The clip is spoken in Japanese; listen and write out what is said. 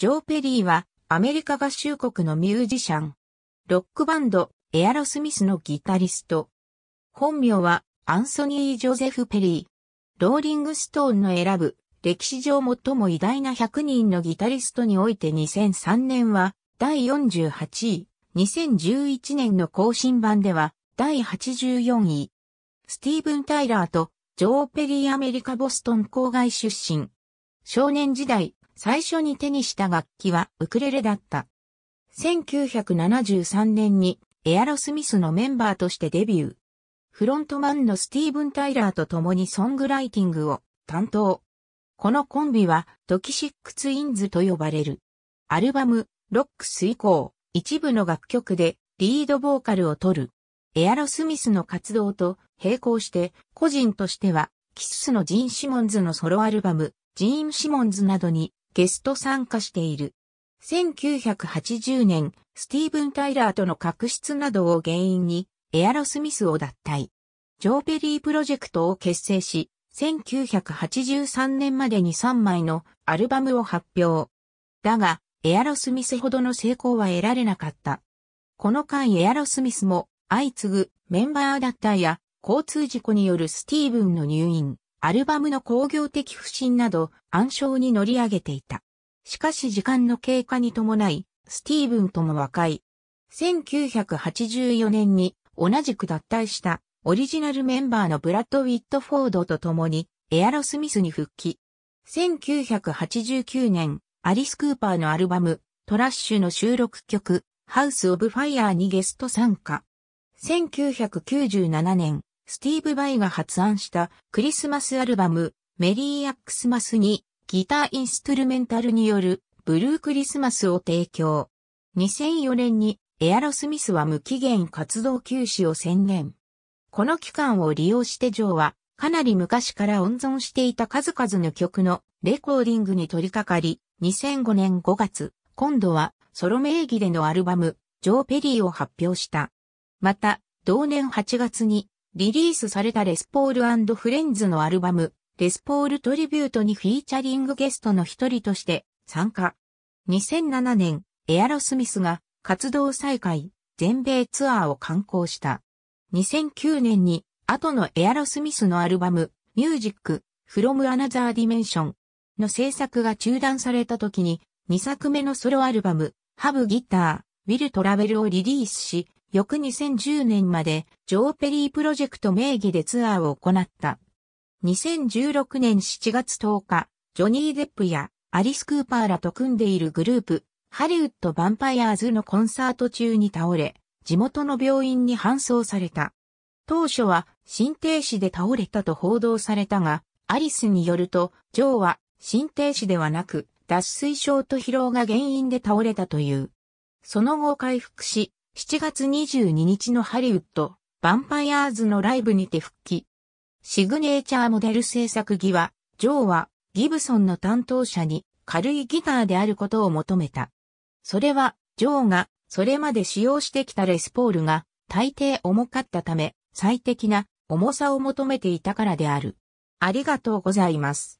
ジョー・ペリーはアメリカ合衆国のミュージシャン。ロックバンドエアロスミスのギタリスト。本名はアンソニー・ジョゼフ・ペリー。ローリングストーンの選ぶ歴史上最も偉大な100人のギタリストにおいて2003年は第48位、2011年の更新版では第84位。スティーブン・タイラーとジョー・ペリーアメリカ・ボストン郊外出身。少年時代、最初に手にした楽器はウクレレだった。1973年にエアロスミスのメンバーとしてデビュー。フロントマンのスティーブン・タイラーと共にソングライティングを担当。このコンビはトキシックツインズと呼ばれる。アルバム、ロックス以降、一部の楽曲でリードボーカルを取る。エアロスミスの活動と並行して個人としてはキッスのジーン・シモンズのソロアルバム、ジーン・シモンズなどにゲスト参加している。1980年、スティーブン・タイラーとの確執などを原因に、エアロスミスを脱退。ジョーペリープロジェクトを結成し、1983年までに3枚のアルバムを発表。だが、エアロスミスほどの成功は得られなかった。この間エアロスミスも相次ぐメンバー脱退や交通事故によるスティーブンの入院、アルバムの工業的不振など暗礁に乗り上げていた。しかし時間の経過に伴い、スティーブンとも和解。1984年に同じく脱退したオリジナルメンバーのブラッド・ウィットフォードと共にエアロスミスに復帰。1989年、アリス・クーパーのアルバム、トラッシュの収録曲、ハウス・オブ・ファイヤーにゲスト参加。1997年、スティーブ・バイが発案したクリスマスアルバム、メリー・アックスマスにギターインストゥルメンタルによるブルークリスマスを提供。2004年にエアロスミスは無期限活動休止を宣言。この期間を利用してジョーはかなり昔から温存していた数々の曲のレコーディングに取り掛かり、2005年5月、今度はソロ名義でのアルバム、ジョー・ペリーを発表した。また、同年8月にリリースされたレスポールフレンズのアルバム、レスポールトリビュートにフィーチャリングゲストの一人として参加。2007年、エアロスミスが活動再開、全米ツアーを観光した。2009年に、後のエアロスミスのアルバム、ミュージック、フロムアナザーディメンションの制作が中断された時に、2作目のソロアルバム、ハブギター、ウィルトラベルをリリースし、翌2010年まで、ジョーペリープロジェクト名義でツアーを行った。2016年7月10日、ジョニー・デップやアリス・クーパーらと組んでいるグループ、ハリウッド・ヴァンパイアーズのコンサート中に倒れ、地元の病院に搬送された。当初は心停止で倒れたと報道されたが、アリスによると、ジョーは心停止ではなく、脱水症と疲労が原因で倒れたという。その後回復し、7月22日のハリウッド、ヴァンパイアーズのライブにて復帰。シグネーチャーモデル制作儀は、ジョーは、ギブソンの担当者に軽いギターであることを求めた。それは、ジョーが、それまで使用してきたレスポールが、大抵重かったため、最適な重さを求めていたからである。ありがとうございます。